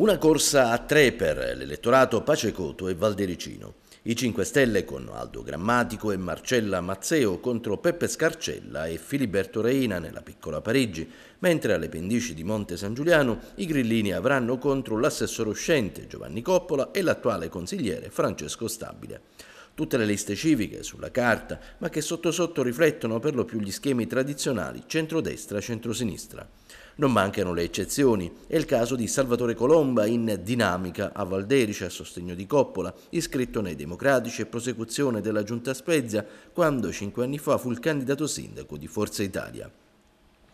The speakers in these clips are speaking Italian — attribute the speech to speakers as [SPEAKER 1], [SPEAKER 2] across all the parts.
[SPEAKER 1] Una corsa a tre per l'elettorato Pacecoto e Valdericino. I 5 Stelle con Aldo Grammatico e Marcella Mazzeo contro Peppe Scarcella e Filiberto Reina nella piccola Parigi, mentre alle pendici di Monte San Giuliano i grillini avranno contro l'assessore uscente Giovanni Coppola e l'attuale consigliere Francesco Stabile tutte le liste civiche sulla carta, ma che sotto sotto riflettono per lo più gli schemi tradizionali centrodestra-centrosinistra. Non mancano le eccezioni. È il caso di Salvatore Colomba in Dinamica a Valderice a sostegno di Coppola, iscritto nei Democratici e prosecuzione della Giunta Spezia, quando cinque anni fa fu il candidato sindaco di Forza Italia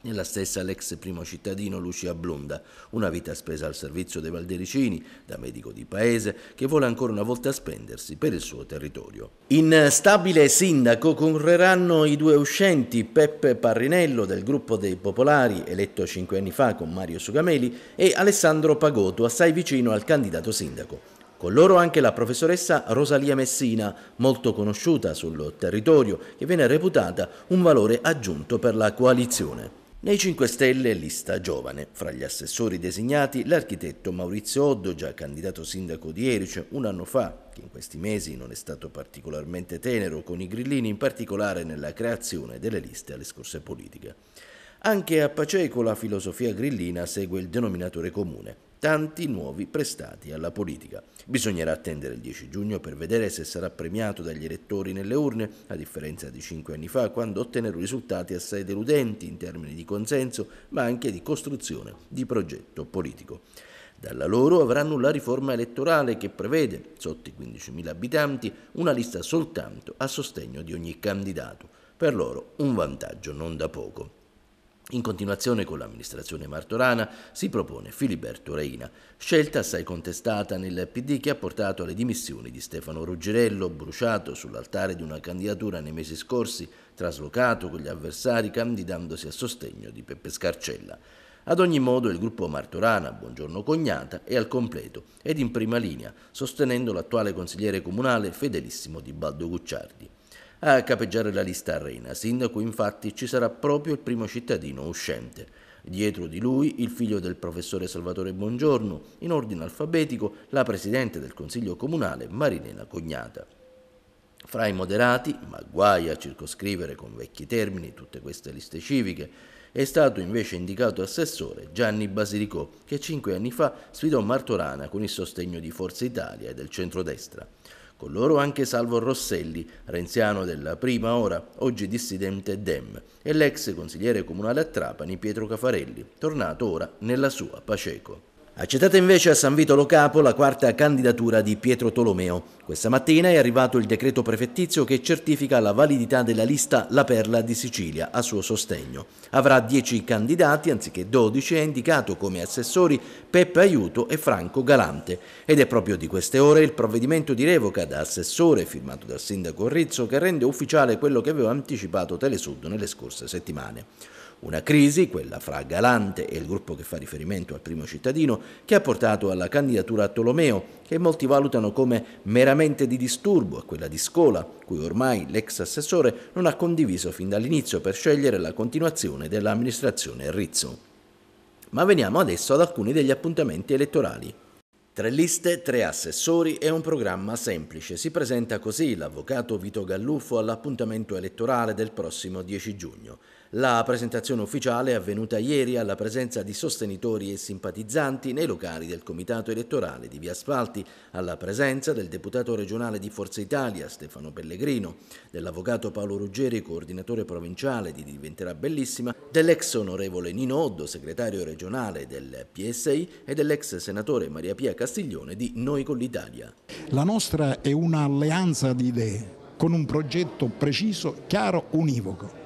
[SPEAKER 1] e la stessa l'ex primo cittadino Lucia Blunda, una vita spesa al servizio dei Valdericini, da medico di paese, che vuole ancora una volta spendersi per il suo territorio. In stabile sindaco concorreranno i due uscenti Peppe Parrinello del gruppo dei Popolari, eletto cinque anni fa con Mario Sugameli, e Alessandro Pagoto, assai vicino al candidato sindaco. Con loro anche la professoressa Rosalia Messina, molto conosciuta sul territorio, che viene reputata un valore aggiunto per la coalizione. Nei 5 Stelle lista giovane. Fra gli assessori designati l'architetto Maurizio Oddo, già candidato sindaco di Erice un anno fa, che in questi mesi non è stato particolarmente tenero con i grillini, in particolare nella creazione delle liste alle scorse politiche. Anche a Paceco la filosofia grillina segue il denominatore comune, tanti nuovi prestati alla politica. Bisognerà attendere il 10 giugno per vedere se sarà premiato dagli elettori nelle urne, a differenza di cinque anni fa, quando ottennero risultati assai deludenti in termini di consenso, ma anche di costruzione di progetto politico. Dalla loro avranno la riforma elettorale che prevede, sotto i 15.000 abitanti, una lista soltanto a sostegno di ogni candidato. Per loro un vantaggio non da poco. In continuazione con l'amministrazione martorana si propone Filiberto Reina, scelta assai contestata nel PD che ha portato alle dimissioni di Stefano Ruggerello, bruciato sull'altare di una candidatura nei mesi scorsi, traslocato con gli avversari candidandosi a sostegno di Peppe Scarcella. Ad ogni modo il gruppo Martorana, Buongiorno Cognata, è al completo ed in prima linea, sostenendo l'attuale consigliere comunale fedelissimo di Baldo Gucciardi a capeggiare la lista Arena. Sindaco infatti ci sarà proprio il primo cittadino uscente. Dietro di lui il figlio del professore Salvatore Buongiorno, in ordine alfabetico la presidente del Consiglio Comunale Marilena Cognata. Fra i moderati, ma guai a circoscrivere con vecchi termini tutte queste liste civiche, è stato invece indicato assessore Gianni Basilicò, che cinque anni fa sfidò Martorana con il sostegno di Forza Italia e del centrodestra con ecco, loro anche Salvo Rosselli, renziano della prima ora, oggi dissidente Dem, e l'ex consigliere comunale a Trapani Pietro Cafarelli, tornato ora nella sua Paceco. Accettata invece a San Vito Lo Capo la quarta candidatura di Pietro Tolomeo. Questa mattina è arrivato il decreto prefettizio che certifica la validità della lista La Perla di Sicilia a suo sostegno. Avrà 10 candidati anziché 12 e ha indicato come assessori Peppe Aiuto e Franco Galante. Ed è proprio di queste ore il provvedimento di revoca da assessore firmato dal sindaco Rizzo che rende ufficiale quello che aveva anticipato Telesud nelle scorse settimane. Una crisi, quella fra Galante e il gruppo che fa riferimento al primo cittadino, che ha portato alla candidatura a Tolomeo, che molti valutano come meramente di disturbo, a quella di Scola, cui ormai l'ex assessore non ha condiviso fin dall'inizio per scegliere la continuazione dell'amministrazione Rizzo. Ma veniamo adesso ad alcuni degli appuntamenti elettorali. Tre liste, tre assessori e un programma semplice. Si presenta così l'avvocato Vito Galluffo all'appuntamento elettorale del prossimo 10 giugno. La presentazione ufficiale è avvenuta ieri alla presenza di sostenitori e simpatizzanti nei locali del Comitato elettorale di Via Asfalti, alla presenza del deputato regionale di Forza Italia Stefano Pellegrino, dell'avvocato Paolo Ruggeri, coordinatore provinciale di Diventerà Bellissima, dell'ex onorevole Nino Oddo, segretario regionale del PSI e dell'ex senatore Maria Pia Castiglione di Noi con l'Italia.
[SPEAKER 2] La nostra è un'alleanza di idee con un progetto preciso, chiaro, univoco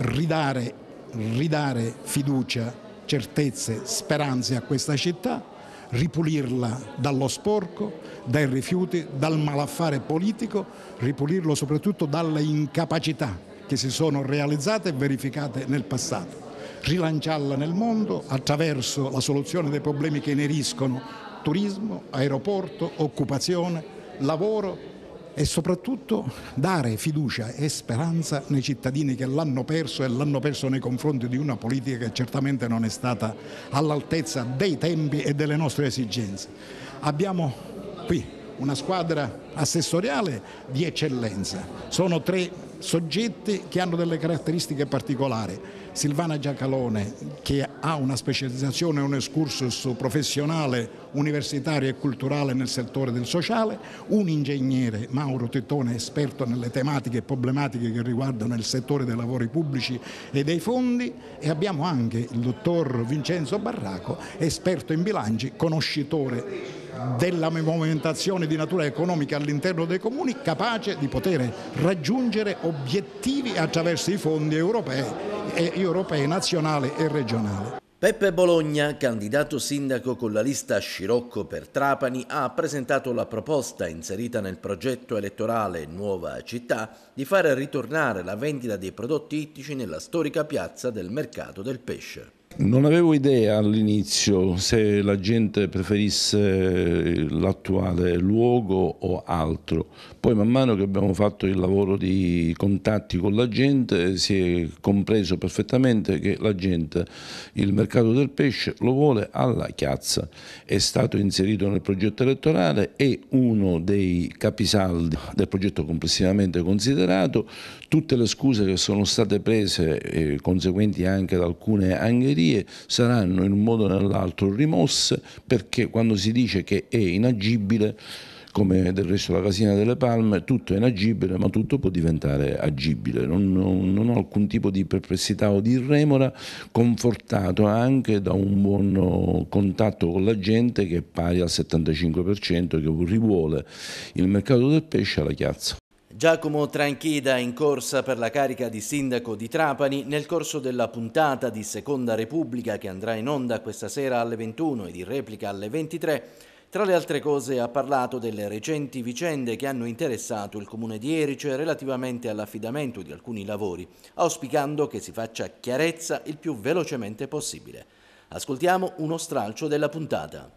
[SPEAKER 2] ridare, ridare fiducia, certezze, speranze a questa città, ripulirla dallo sporco, dai rifiuti, dal malaffare politico, ripulirlo soprattutto dalle incapacità che si sono realizzate e verificate nel passato, rilanciarla nel mondo attraverso la soluzione dei problemi che ineriscono turismo, aeroporto, occupazione, lavoro e soprattutto dare fiducia e speranza nei cittadini che l'hanno perso e l'hanno perso nei confronti di una politica che certamente non è stata all'altezza dei tempi e delle nostre esigenze. Abbiamo qui una squadra assessoriale di eccellenza, sono tre soggetti che hanno delle caratteristiche particolari Silvana Giacalone che ha una specializzazione un excursus professionale, universitario e culturale nel settore del sociale, un ingegnere Mauro Tettone esperto nelle tematiche e problematiche che riguardano il settore dei lavori pubblici e dei fondi e abbiamo anche il dottor Vincenzo Barraco esperto in bilanci, conoscitore della movimentazione di natura economica all'interno dei comuni capace di poter raggiungere obiettivi attraverso i fondi europei, europei nazionali e regionali.
[SPEAKER 1] Peppe Bologna, candidato sindaco con la lista Scirocco per Trapani, ha presentato la proposta inserita nel progetto elettorale Nuova Città di fare ritornare la vendita dei prodotti ittici nella storica piazza del mercato del pesce.
[SPEAKER 3] Non avevo idea all'inizio se la gente preferisse l'attuale luogo o altro. Poi man mano che abbiamo fatto il lavoro di contatti con la gente si è compreso perfettamente che la gente il mercato del pesce lo vuole alla chiazza. È stato inserito nel progetto elettorale, è uno dei capisaldi del progetto complessivamente considerato. Tutte le scuse che sono state prese, eh, conseguenti anche ad alcune angherie, garanzie saranno in un modo o nell'altro rimosse perché quando si dice che è inagibile come del resto la casina delle palme, tutto è inagibile ma tutto può diventare agibile, non, non, non ho alcun tipo di perplessità o di remora, confortato anche da un buon contatto con la gente che è pari al 75% che rivuole il mercato del pesce alla chiazza.
[SPEAKER 1] Giacomo Tranchida in corsa per la carica di sindaco di Trapani nel corso della puntata di Seconda Repubblica che andrà in onda questa sera alle 21 e di replica alle 23. Tra le altre cose ha parlato delle recenti vicende che hanno interessato il comune di Erice relativamente all'affidamento di alcuni lavori, auspicando che si faccia chiarezza il più velocemente possibile. Ascoltiamo uno stralcio della puntata.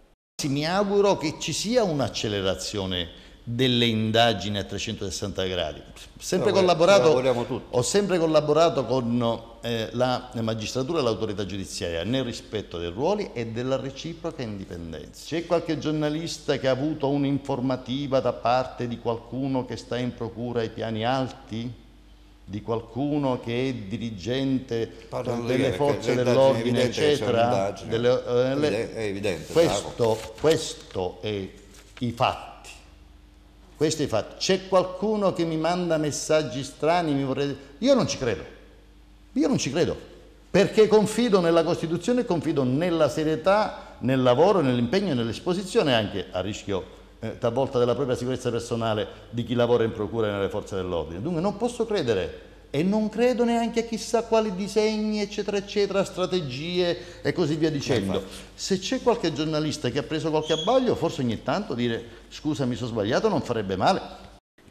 [SPEAKER 4] Mi auguro che ci sia un'accelerazione delle indagini a 360 gradi. Sempre ho sempre collaborato con eh, la magistratura e l'autorità giudiziaria nel rispetto dei ruoli e della reciproca indipendenza. C'è qualche giornalista che ha avuto un'informativa da parte di qualcuno che sta in procura ai piani alti? di qualcuno che è dirigente Parlo delle forze dell'ordine, eccetera, delle, eh, le, è evidente, questo, questo è i fatti questo è fatto. C'è qualcuno che mi manda messaggi strani, mi vorrei... Io non ci credo. Io non ci credo. Perché confido nella Costituzione, e confido nella serietà, nel lavoro, nell'impegno e nell'esposizione anche a rischio eh, talvolta della propria sicurezza personale di chi lavora in procura e nelle forze dell'ordine. Dunque non posso credere e non credo neanche a chissà quali disegni, eccetera, eccetera, strategie e così via dicendo. Se c'è qualche giornalista che
[SPEAKER 1] ha preso qualche abbaglio, forse ogni tanto dire scusa mi sono sbagliato non farebbe male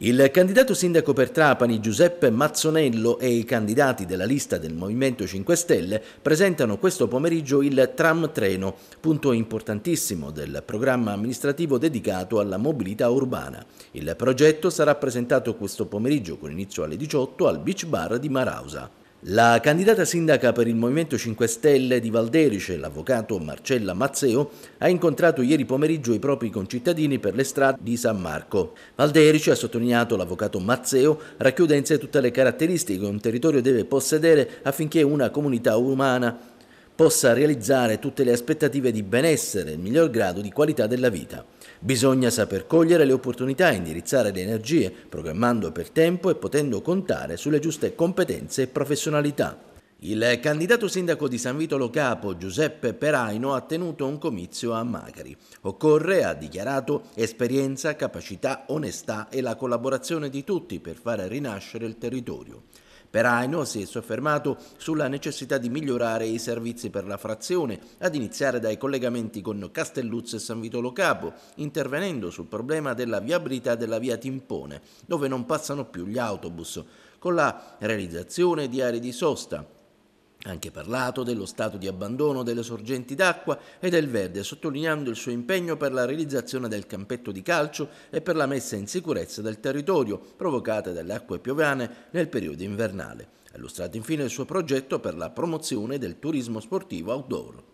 [SPEAKER 1] il candidato sindaco per Trapani Giuseppe Mazzonello e i candidati della lista del Movimento 5 Stelle presentano questo pomeriggio il tram treno, punto importantissimo del programma amministrativo dedicato alla mobilità urbana. Il progetto sarà presentato questo pomeriggio con inizio alle 18 al Beach Bar di Marausa. La candidata sindaca per il Movimento 5 Stelle di Valderice, l'avvocato Marcella Mazzeo, ha incontrato ieri pomeriggio i propri concittadini per le strade di San Marco. Valderice, ha sottolineato l'avvocato Mazzeo, racchiude in sé tutte le caratteristiche che un territorio deve possedere affinché una comunità umana possa realizzare tutte le aspettative di benessere e il miglior grado di qualità della vita. Bisogna saper cogliere le opportunità e indirizzare le energie, programmando per tempo e potendo contare sulle giuste competenze e professionalità. Il candidato sindaco di San Vito Lo Capo, Giuseppe Peraino, ha tenuto un comizio a Macari. Occorre, ha dichiarato, esperienza, capacità, onestà e la collaborazione di tutti per far rinascere il territorio. Per Aino si è soffermato sulla necessità di migliorare i servizi per la frazione, ad iniziare dai collegamenti con Castelluzzo e San Vitolo Capo, intervenendo sul problema della viabilità della via Timpone, dove non passano più gli autobus, con la realizzazione di aree di sosta, anche parlato dello stato di abbandono delle sorgenti d'acqua e del verde, sottolineando il suo impegno per la realizzazione del campetto di calcio e per la messa in sicurezza del territorio provocata dalle acque piovane nel periodo invernale. Ha illustrato infine il suo progetto per la promozione del turismo sportivo outdoor.